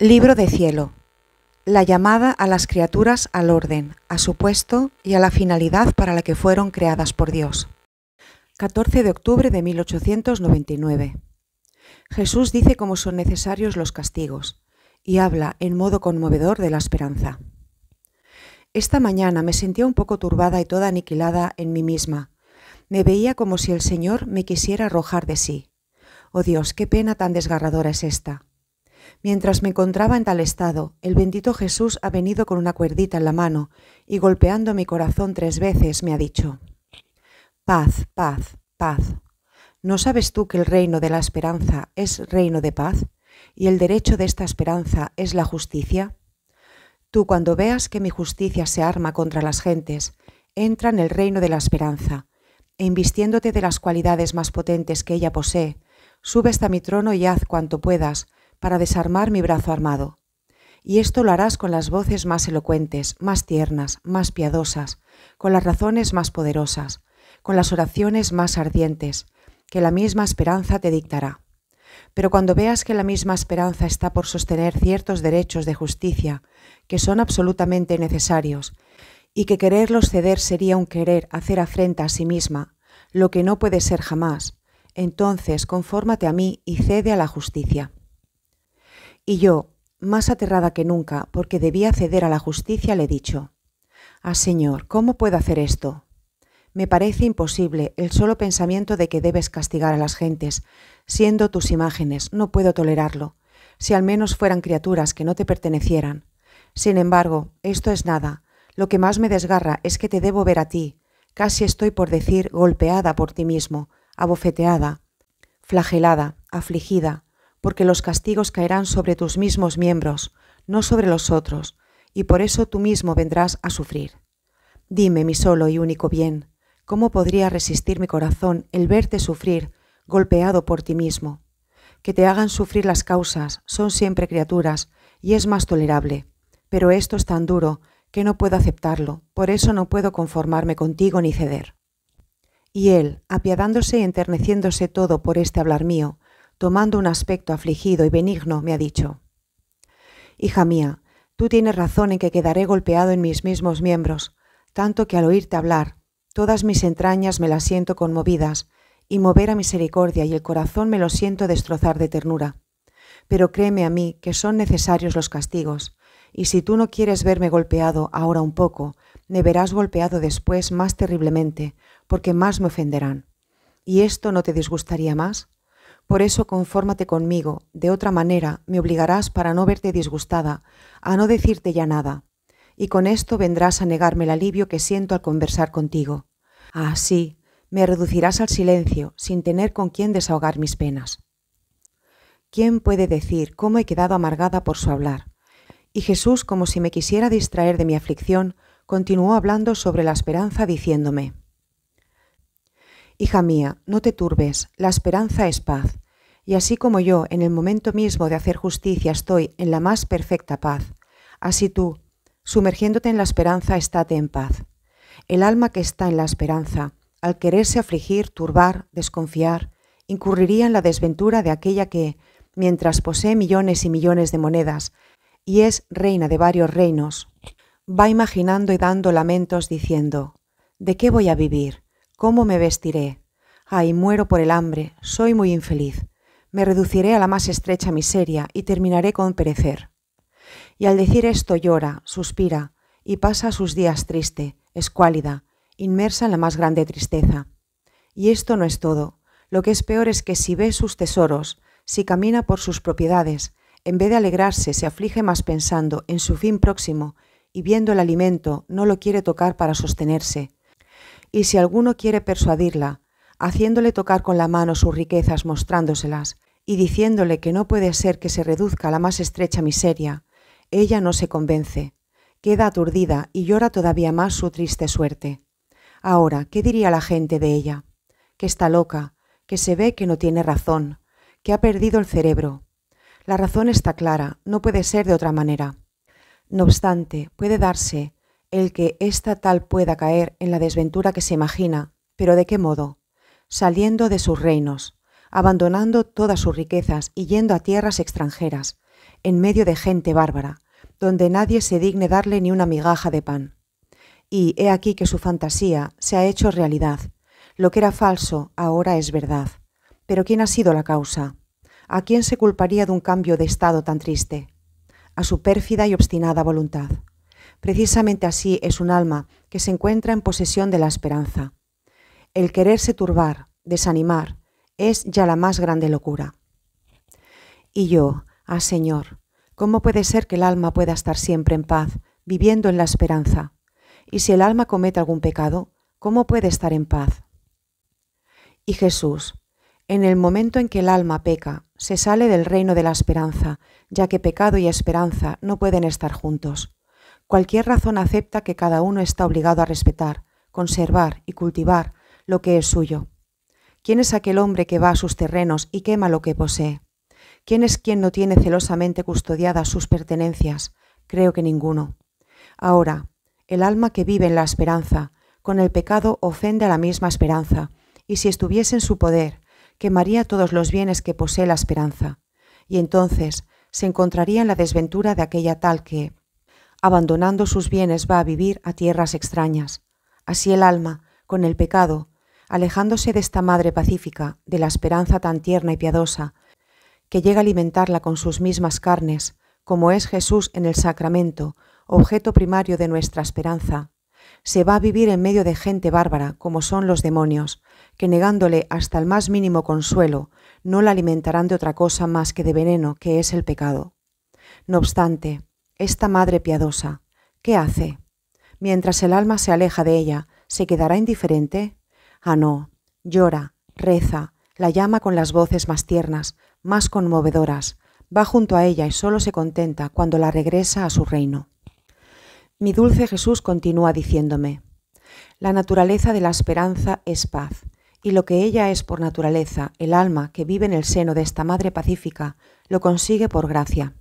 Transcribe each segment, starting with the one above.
Libro de cielo. La llamada a las criaturas al orden, a su puesto y a la finalidad para la que fueron creadas por Dios. 14 de octubre de 1899. Jesús dice cómo son necesarios los castigos y habla en modo conmovedor de la esperanza. Esta mañana me sentía un poco turbada y toda aniquilada en mí misma. Me veía como si el Señor me quisiera arrojar de sí. Oh Dios, qué pena tan desgarradora es esta Mientras me encontraba en tal estado, el bendito Jesús ha venido con una cuerdita en la mano y golpeando mi corazón tres veces me ha dicho, Paz, paz, paz. ¿No sabes tú que el reino de la esperanza es reino de paz y el derecho de esta esperanza es la justicia? Tú cuando veas que mi justicia se arma contra las gentes, entra en el reino de la esperanza, e invistiéndote de las cualidades más potentes que ella posee, sube hasta mi trono y haz cuanto puedas para desarmar mi brazo armado. Y esto lo harás con las voces más elocuentes, más tiernas, más piadosas, con las razones más poderosas, con las oraciones más ardientes, que la misma esperanza te dictará. Pero cuando veas que la misma esperanza está por sostener ciertos derechos de justicia, que son absolutamente necesarios, y que quererlos ceder sería un querer hacer afrenta a sí misma, lo que no puede ser jamás, entonces confórmate a mí y cede a la justicia. Y yo, más aterrada que nunca, porque debía ceder a la justicia, le he dicho, Ah, Señor, ¿cómo puedo hacer esto? Me parece imposible el solo pensamiento de que debes castigar a las gentes, siendo tus imágenes, no puedo tolerarlo, si al menos fueran criaturas que no te pertenecieran. Sin embargo, esto es nada, lo que más me desgarra es que te debo ver a ti, casi estoy por decir golpeada por ti mismo, abofeteada, flagelada, afligida, porque los castigos caerán sobre tus mismos miembros, no sobre los otros, y por eso tú mismo vendrás a sufrir. Dime, mi solo y único bien, ¿cómo podría resistir mi corazón el verte sufrir, golpeado por ti mismo? Que te hagan sufrir las causas, son siempre criaturas, y es más tolerable. Pero esto es tan duro que no puedo aceptarlo, por eso no puedo conformarme contigo ni ceder. Y él, apiadándose y enterneciéndose todo por este hablar mío, tomando un aspecto afligido y benigno, me ha dicho, Hija mía, tú tienes razón en que quedaré golpeado en mis mismos miembros, tanto que al oírte hablar, todas mis entrañas me las siento conmovidas, y mover a misericordia y el corazón me lo siento destrozar de ternura. Pero créeme a mí que son necesarios los castigos, y si tú no quieres verme golpeado ahora un poco, me verás golpeado después más terriblemente, porque más me ofenderán. ¿Y esto no te disgustaría más? Por eso confórmate conmigo, de otra manera me obligarás para no verte disgustada, a no decirte ya nada, y con esto vendrás a negarme el alivio que siento al conversar contigo. Así ah, me reducirás al silencio, sin tener con quién desahogar mis penas. ¿Quién puede decir cómo he quedado amargada por su hablar? Y Jesús, como si me quisiera distraer de mi aflicción, continuó hablando sobre la esperanza, diciéndome, Hija mía, no te turbes, la esperanza es paz. Y así como yo, en el momento mismo de hacer justicia, estoy en la más perfecta paz, así tú, sumergiéndote en la esperanza, estate en paz. El alma que está en la esperanza, al quererse afligir, turbar, desconfiar, incurriría en la desventura de aquella que, mientras posee millones y millones de monedas, y es reina de varios reinos, va imaginando y dando lamentos diciendo, ¿de qué voy a vivir? ¿Cómo me vestiré? Ay, muero por el hambre, soy muy infeliz. Me reduciré a la más estrecha miseria y terminaré con perecer. Y al decir esto llora, suspira, y pasa sus días triste, escuálida, inmersa en la más grande tristeza. Y esto no es todo. Lo que es peor es que si ve sus tesoros, si camina por sus propiedades, en vez de alegrarse, se aflige más pensando en su fin próximo, y viendo el alimento, no lo quiere tocar para sostenerse, y si alguno quiere persuadirla, haciéndole tocar con la mano sus riquezas mostrándoselas, y diciéndole que no puede ser que se reduzca a la más estrecha miseria, ella no se convence, queda aturdida y llora todavía más su triste suerte. Ahora, ¿qué diría la gente de ella? Que está loca, que se ve que no tiene razón, que ha perdido el cerebro. La razón está clara, no puede ser de otra manera. No obstante, puede darse el que esta tal pueda caer en la desventura que se imagina, pero ¿de qué modo? Saliendo de sus reinos, abandonando todas sus riquezas y yendo a tierras extranjeras, en medio de gente bárbara, donde nadie se digne darle ni una migaja de pan. Y he aquí que su fantasía se ha hecho realidad. Lo que era falso ahora es verdad. Pero ¿quién ha sido la causa? ¿A quién se culparía de un cambio de estado tan triste? A su pérfida y obstinada voluntad. Precisamente así es un alma que se encuentra en posesión de la esperanza. El quererse turbar, desanimar, es ya la más grande locura. Y yo, ah Señor, ¿cómo puede ser que el alma pueda estar siempre en paz, viviendo en la esperanza? Y si el alma comete algún pecado, ¿cómo puede estar en paz? Y Jesús, en el momento en que el alma peca, se sale del reino de la esperanza, ya que pecado y esperanza no pueden estar juntos. Cualquier razón acepta que cada uno está obligado a respetar, conservar y cultivar lo que es suyo. ¿Quién es aquel hombre que va a sus terrenos y quema lo que posee? ¿Quién es quien no tiene celosamente custodiadas sus pertenencias? Creo que ninguno. Ahora, el alma que vive en la esperanza, con el pecado ofende a la misma esperanza, y si estuviese en su poder, quemaría todos los bienes que posee la esperanza, y entonces se encontraría en la desventura de aquella tal que, abandonando sus bienes va a vivir a tierras extrañas. Así el alma, con el pecado, alejándose de esta madre pacífica, de la esperanza tan tierna y piadosa, que llega a alimentarla con sus mismas carnes, como es Jesús en el sacramento, objeto primario de nuestra esperanza, se va a vivir en medio de gente bárbara, como son los demonios, que negándole hasta el más mínimo consuelo, no la alimentarán de otra cosa más que de veneno, que es el pecado. No obstante, esta madre piadosa, ¿qué hace? Mientras el alma se aleja de ella, ¿se quedará indiferente? Ah, no, llora, reza, la llama con las voces más tiernas, más conmovedoras, va junto a ella y solo se contenta cuando la regresa a su reino. Mi dulce Jesús continúa diciéndome, la naturaleza de la esperanza es paz, y lo que ella es por naturaleza, el alma que vive en el seno de esta Madre Pacífica, lo consigue por gracia.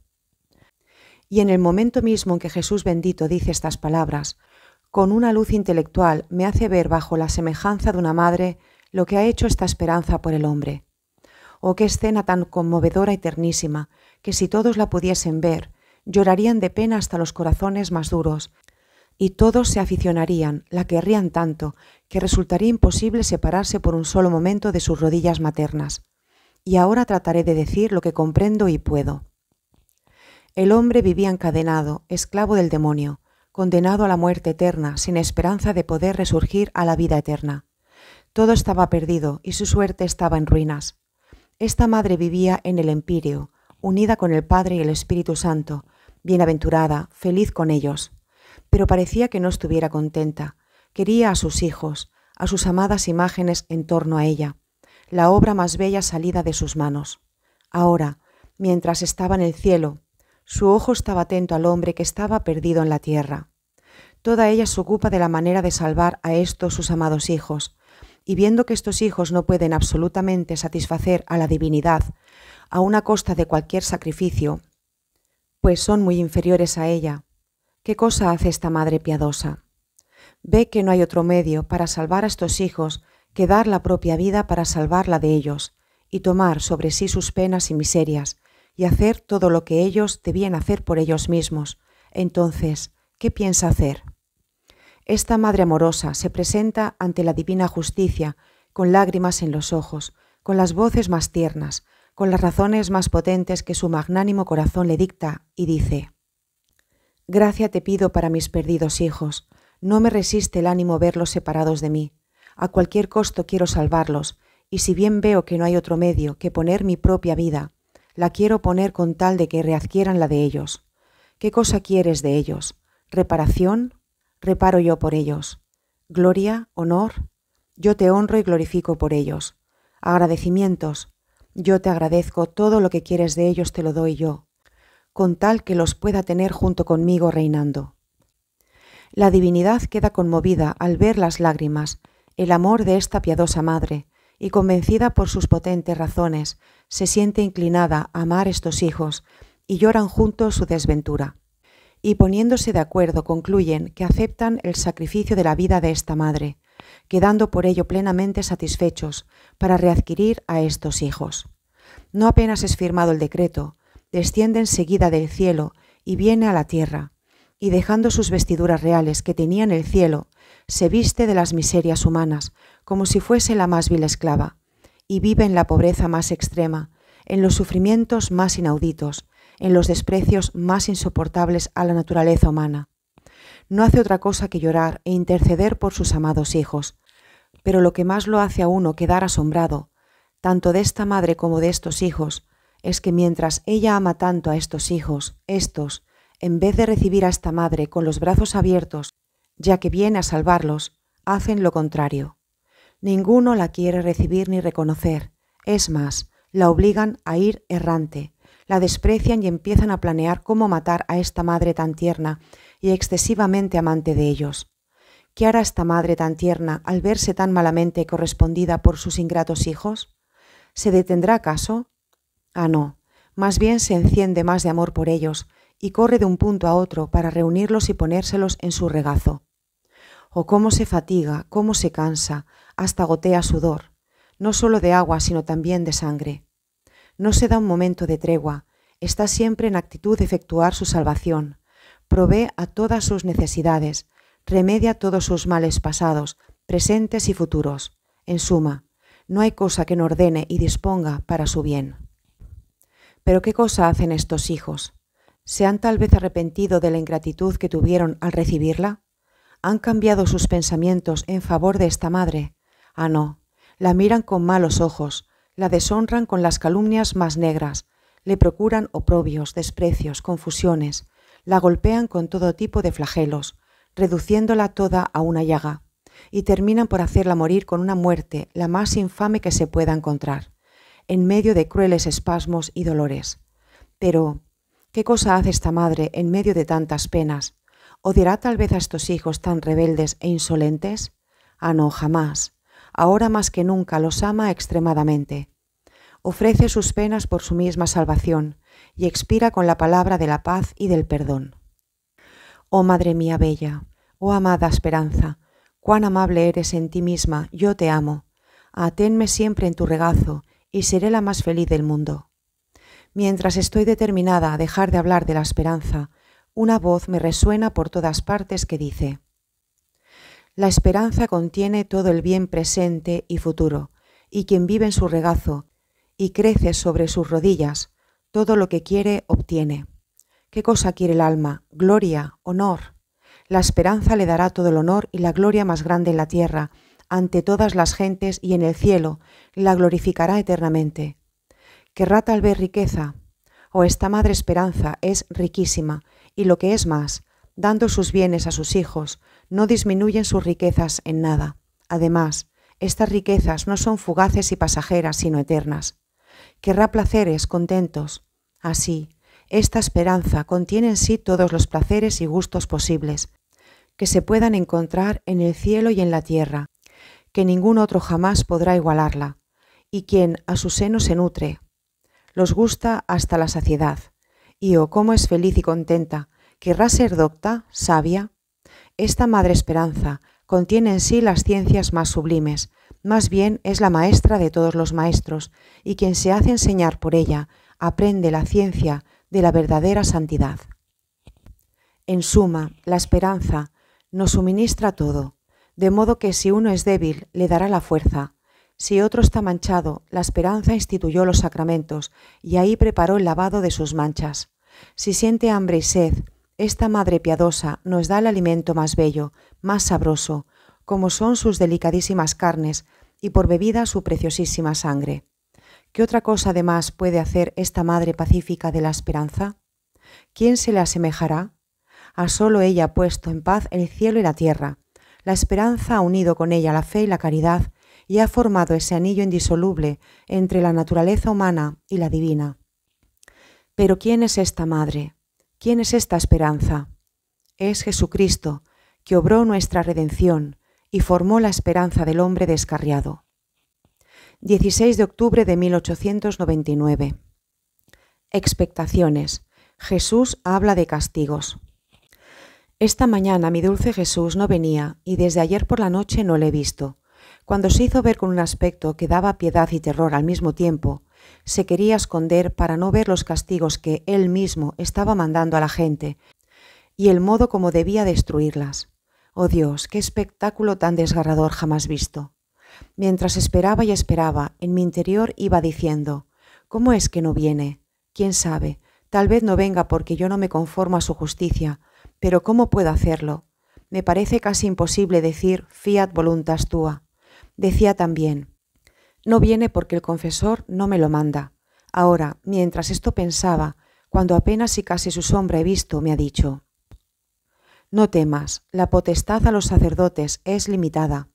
Y en el momento mismo en que Jesús bendito dice estas palabras, con una luz intelectual me hace ver bajo la semejanza de una madre lo que ha hecho esta esperanza por el hombre. Oh, qué escena tan conmovedora y ternísima, que si todos la pudiesen ver, llorarían de pena hasta los corazones más duros, y todos se aficionarían, la querrían tanto, que resultaría imposible separarse por un solo momento de sus rodillas maternas. Y ahora trataré de decir lo que comprendo y puedo. El hombre vivía encadenado, esclavo del demonio, condenado a la muerte eterna, sin esperanza de poder resurgir a la vida eterna. Todo estaba perdido y su suerte estaba en ruinas. Esta madre vivía en el empíreo, unida con el Padre y el Espíritu Santo, bienaventurada, feliz con ellos. Pero parecía que no estuviera contenta. Quería a sus hijos, a sus amadas imágenes en torno a ella, la obra más bella salida de sus manos. Ahora, mientras estaba en el cielo, su ojo estaba atento al hombre que estaba perdido en la tierra. Toda ella se ocupa de la manera de salvar a estos sus amados hijos, y viendo que estos hijos no pueden absolutamente satisfacer a la divinidad, a una costa de cualquier sacrificio, pues son muy inferiores a ella, ¿qué cosa hace esta madre piadosa? Ve que no hay otro medio para salvar a estos hijos que dar la propia vida para salvarla de ellos, y tomar sobre sí sus penas y miserias, y hacer todo lo que ellos debían hacer por ellos mismos. Entonces, ¿qué piensa hacer? Esta Madre amorosa se presenta ante la Divina Justicia, con lágrimas en los ojos, con las voces más tiernas, con las razones más potentes que su magnánimo corazón le dicta, y dice, Gracia te pido para mis perdidos hijos, no me resiste el ánimo verlos separados de mí, a cualquier costo quiero salvarlos, y si bien veo que no hay otro medio que poner mi propia vida la quiero poner con tal de que readquieran la de ellos. ¿Qué cosa quieres de ellos? ¿Reparación? Reparo yo por ellos. ¿Gloria? ¿Honor? Yo te honro y glorifico por ellos. Agradecimientos. Yo te agradezco todo lo que quieres de ellos te lo doy yo, con tal que los pueda tener junto conmigo reinando. La divinidad queda conmovida al ver las lágrimas, el amor de esta piadosa madre, y convencida por sus potentes razones, se siente inclinada a amar estos hijos y lloran juntos su desventura. Y poniéndose de acuerdo concluyen que aceptan el sacrificio de la vida de esta madre, quedando por ello plenamente satisfechos para readquirir a estos hijos. No apenas es firmado el decreto, desciende enseguida del cielo y viene a la tierra, y dejando sus vestiduras reales que tenía en el cielo, se viste de las miserias humanas, como si fuese la más vil esclava, y vive en la pobreza más extrema, en los sufrimientos más inauditos, en los desprecios más insoportables a la naturaleza humana. No hace otra cosa que llorar e interceder por sus amados hijos, pero lo que más lo hace a uno quedar asombrado, tanto de esta madre como de estos hijos, es que mientras ella ama tanto a estos hijos, estos, en vez de recibir a esta madre con los brazos abiertos, ya que viene a salvarlos, hacen lo contrario. Ninguno la quiere recibir ni reconocer. Es más, la obligan a ir errante, la desprecian y empiezan a planear cómo matar a esta madre tan tierna y excesivamente amante de ellos. ¿Qué hará esta madre tan tierna al verse tan malamente correspondida por sus ingratos hijos? ¿Se detendrá acaso? Ah, no, más bien se enciende más de amor por ellos, y corre de un punto a otro para reunirlos y ponérselos en su regazo. O cómo se fatiga, cómo se cansa, hasta gotea sudor, no solo de agua, sino también de sangre. No se da un momento de tregua, está siempre en actitud de efectuar su salvación, provee a todas sus necesidades, remedia todos sus males pasados, presentes y futuros. En suma, no hay cosa que no ordene y disponga para su bien. Pero ¿qué cosa hacen estos hijos? ¿Se han tal vez arrepentido de la ingratitud que tuvieron al recibirla? ¿Han cambiado sus pensamientos en favor de esta madre? Ah, no, la miran con malos ojos, la deshonran con las calumnias más negras, le procuran oprobios, desprecios, confusiones, la golpean con todo tipo de flagelos, reduciéndola toda a una llaga, y terminan por hacerla morir con una muerte la más infame que se pueda encontrar, en medio de crueles espasmos y dolores. Pero, ¿Qué cosa hace esta madre en medio de tantas penas? ¿Odiará tal vez a estos hijos tan rebeldes e insolentes? Ah, no, jamás. Ahora más que nunca los ama extremadamente. Ofrece sus penas por su misma salvación y expira con la palabra de la paz y del perdón. Oh Madre mía bella, oh amada esperanza, cuán amable eres en ti misma, yo te amo. Aténme siempre en tu regazo y seré la más feliz del mundo. Mientras estoy determinada a dejar de hablar de la esperanza, una voz me resuena por todas partes que dice, La esperanza contiene todo el bien presente y futuro, y quien vive en su regazo y crece sobre sus rodillas, todo lo que quiere obtiene. ¿Qué cosa quiere el alma? Gloria, honor. La esperanza le dará todo el honor y la gloria más grande en la tierra, ante todas las gentes y en el cielo, la glorificará eternamente. Querrá tal vez riqueza, o esta madre esperanza es riquísima, y lo que es más, dando sus bienes a sus hijos, no disminuyen sus riquezas en nada. Además, estas riquezas no son fugaces y pasajeras, sino eternas. Querrá placeres, contentos. Así, esta esperanza contiene en sí todos los placeres y gustos posibles, que se puedan encontrar en el cielo y en la tierra, que ningún otro jamás podrá igualarla, y quien a su seno se nutre, los gusta hasta la saciedad. Y oh, cómo es feliz y contenta, querrá ser docta, sabia. Esta madre esperanza contiene en sí las ciencias más sublimes, más bien es la maestra de todos los maestros, y quien se hace enseñar por ella aprende la ciencia de la verdadera santidad. En suma, la esperanza nos suministra todo, de modo que si uno es débil le dará la fuerza, si otro está manchado, la esperanza instituyó los sacramentos y ahí preparó el lavado de sus manchas. Si siente hambre y sed, esta Madre piadosa nos da el alimento más bello, más sabroso, como son sus delicadísimas carnes y por bebida su preciosísima sangre. ¿Qué otra cosa además puede hacer esta Madre pacífica de la esperanza? ¿Quién se le asemejará? A solo ella ha puesto en paz el cielo y la tierra. La esperanza ha unido con ella la fe y la caridad y ha formado ese anillo indisoluble entre la naturaleza humana y la divina. Pero ¿quién es esta madre? ¿Quién es esta esperanza? Es Jesucristo, que obró nuestra redención y formó la esperanza del hombre descarriado. 16 de octubre de 1899. Expectaciones. Jesús habla de castigos. Esta mañana mi dulce Jesús no venía y desde ayer por la noche no le he visto. Cuando se hizo ver con un aspecto que daba piedad y terror al mismo tiempo, se quería esconder para no ver los castigos que él mismo estaba mandando a la gente y el modo como debía destruirlas. Oh Dios, qué espectáculo tan desgarrador jamás visto. Mientras esperaba y esperaba, en mi interior iba diciendo, ¿cómo es que no viene? ¿Quién sabe? Tal vez no venga porque yo no me conformo a su justicia, pero ¿cómo puedo hacerlo? Me parece casi imposible decir fiat voluntas tua Decía también, no viene porque el confesor no me lo manda. Ahora, mientras esto pensaba, cuando apenas y casi su sombra he visto, me ha dicho, no temas, la potestad a los sacerdotes es limitada,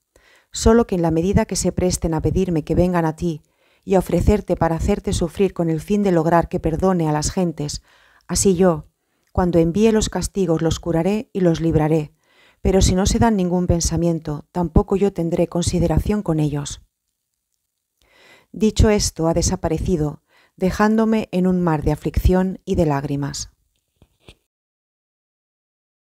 solo que en la medida que se presten a pedirme que vengan a ti y a ofrecerte para hacerte sufrir con el fin de lograr que perdone a las gentes, así yo, cuando envíe los castigos, los curaré y los libraré, pero si no se dan ningún pensamiento, tampoco yo tendré consideración con ellos. Dicho esto, ha desaparecido, dejándome en un mar de aflicción y de lágrimas.